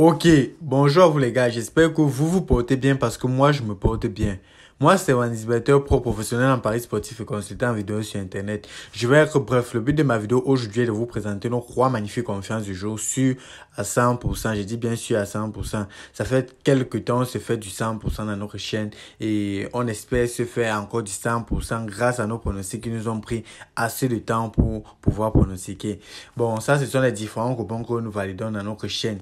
Ok, bonjour vous les gars, j'espère que vous vous portez bien parce que moi je me porte bien. Moi c'est un inspecteur pro professionnel en Paris sportif et consultant en vidéo sur internet. Je vais être bref, le but de ma vidéo aujourd'hui est de vous présenter nos trois magnifiques confiances du jour sur à 100%, J'ai dit bien sûr à 100%. Ça fait quelques temps on se fait du 100% dans notre chaîne et on espère se faire encore du 100% grâce à nos pronostics qui nous ont pris assez de temps pour pouvoir pronostiquer. Bon, ça ce sont les différents coupons que nous validons dans notre chaîne.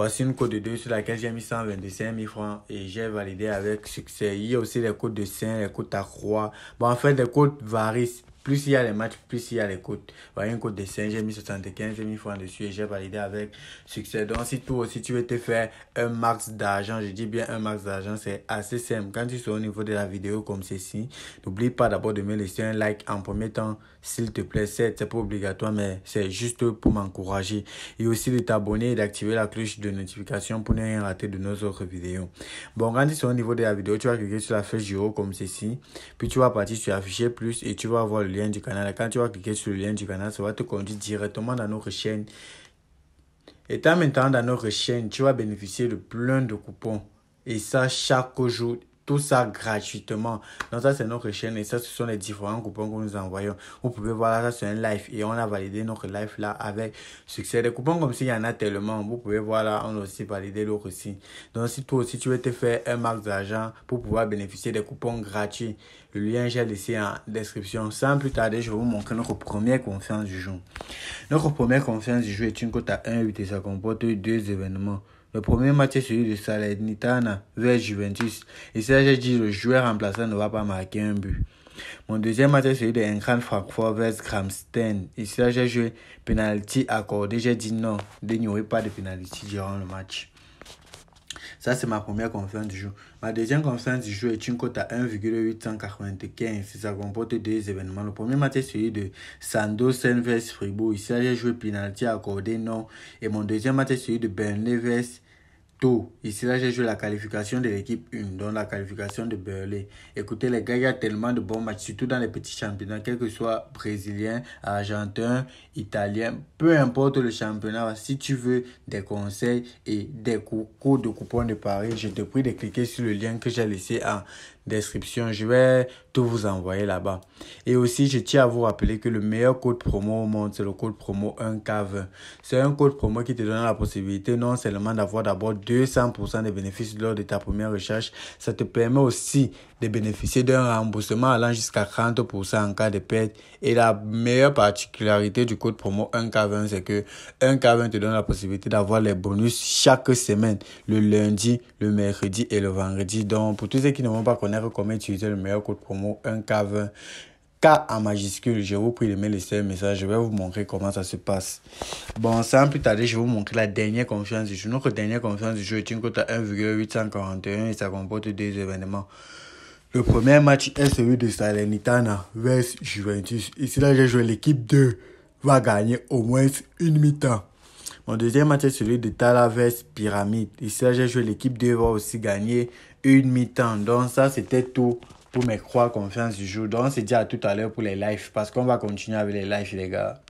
Voici une cote de 2 sur laquelle j'ai mis 125 000 francs et j'ai validé avec succès. Il y a aussi les cotes de 5, les cotes à croix. Bon, en fait, les cotes varissent. Plus il y a les matchs, plus il y a les cotes. Voyez, un cote de 5, j'ai mis 75 000 francs dessus et j'ai validé avec succès. Donc, si toi aussi tu veux te faire un max d'argent, je dis bien un max d'argent, c'est assez simple. Quand tu seras au niveau de la vidéo comme ceci, n'oublie pas d'abord de me laisser un like en premier temps, s'il te plaît. C'est pas obligatoire, mais c'est juste pour m'encourager. Et aussi de t'abonner et d'activer la cloche de notification pour ne rien rater de nos autres vidéos. Bon, quand tu seras au niveau de la vidéo, tu vas cliquer sur la flèche du haut comme ceci. Puis tu vas partir sur afficher plus et tu vas voir le lien du canal. Et quand tu vas cliquer sur le lien du canal, ça va te conduire directement dans notre chaîne. même temps dans notre chaîne, tu vas bénéficier de plein de coupons. Et ça, chaque jour, ça gratuitement. Donc ça c'est notre chaîne et ça ce sont les différents coupons que nous envoyons. Vous pouvez voir là, ça c'est un live et on a validé notre live là avec succès. Des coupons comme s'il y en a tellement, vous pouvez voir là, on a aussi validé l'autre aussi. Donc si toi aussi tu veux te faire un max d'argent pour pouvoir bénéficier des coupons gratuits, le lien j'ai laissé en description. Sans plus tarder, je vais vous montrer notre première confiance du jour. Notre première conférence du jour est une cote à 1,8 et ça comporte deux événements. Le premier match est celui de Salernitana vers Juventus. Et j'ai dit le joueur remplaçant ne va pas marquer un but. Mon deuxième match est celui de Francfort vers Gramstein. Ici, j'ai joué penalty accordé. J'ai dit non, d'ignorer pas de penalty durant le match. Ça, c'est ma première conférence du jour. Ma deuxième conférence du jour est une cote à 1,895. Ça comporte deux événements. Le premier match est celui de Sando Sen vs Fribourg. Ici, j'ai joué penalty accordé non. Et mon deuxième match est celui de Burnley vs Ici, là, j'ai joué la qualification de l'équipe 1, dont la qualification de Burley. Écoutez, les gars, il y a tellement de bons matchs, surtout dans les petits championnats, quel que soit brésilien, argentin, italien, peu importe le championnat. Si tu veux des conseils et des coups de coupons de Paris, je te prie de cliquer sur le lien que j'ai laissé en description. Je vais tout vous envoyer là-bas. Et aussi, je tiens à vous rappeler que le meilleur code promo au monde, c'est le code promo 1K20. C'est un code promo qui te donne la possibilité non seulement d'avoir d'abord de 100% des bénéfices lors de ta première recherche. Ça te permet aussi de bénéficier d'un remboursement allant jusqu'à 30% en cas de perte. Et la meilleure particularité du code promo 1K20, c'est que 1K20 te donne la possibilité d'avoir les bonus chaque semaine, le lundi, le mercredi et le vendredi. Donc, pour tous ceux qui ne vont pas connaître comment utiliser le meilleur code promo 1K20, K en majuscule. je vous prie de mettre le un message. Je vais vous montrer comment ça se passe. Bon, sans plus tarder, je vais vous montrer la dernière confiance du jeu. Notre dernière confiance du jeu est une cote à 1,841 et ça comporte deux événements. Le premier match est celui de Salernitana vs Juventus. Ici, là, j'ai joué l'équipe 2 va gagner au moins une mi-temps. Mon deuxième match est celui de vs Pyramide. Ici, là j'ai joué l'équipe 2 va aussi gagner une mi-temps. Donc, ça, c'était tout pour mes croix confiance du jour. Donc, on se dit à tout à l'heure pour les lives parce qu'on va continuer avec les lives, les gars.